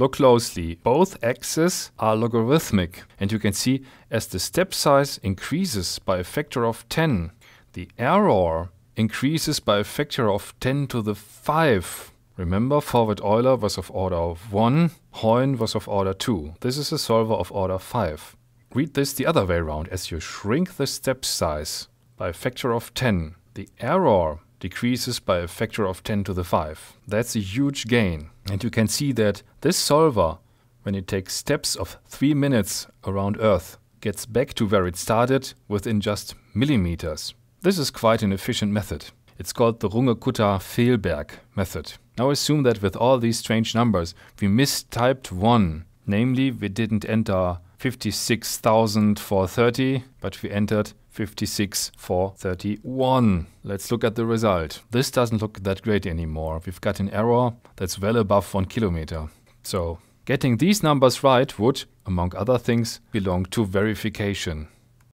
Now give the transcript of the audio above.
Look closely, both axes are logarithmic and you can see as the step size increases by a factor of 10, the error increases by a factor of 10 to the 5. Remember, forward Euler was of order of 1, Heun was of order 2. This is a solver of order 5. Read this the other way around. As you shrink the step size by a factor of 10, the error decreases by a factor of 10 to the 5. That's a huge gain. And you can see that this solver, when it takes steps of 3 minutes around Earth, gets back to where it started within just millimeters. This is quite an efficient method. It's called the Runge-Kutta-Fehlberg method. Now assume that with all these strange numbers, we mistyped one, namely we didn't enter 56,430, but we entered 56,431. Let's look at the result. This doesn't look that great anymore. We've got an error that's well above one kilometer. So getting these numbers right would, among other things, belong to verification.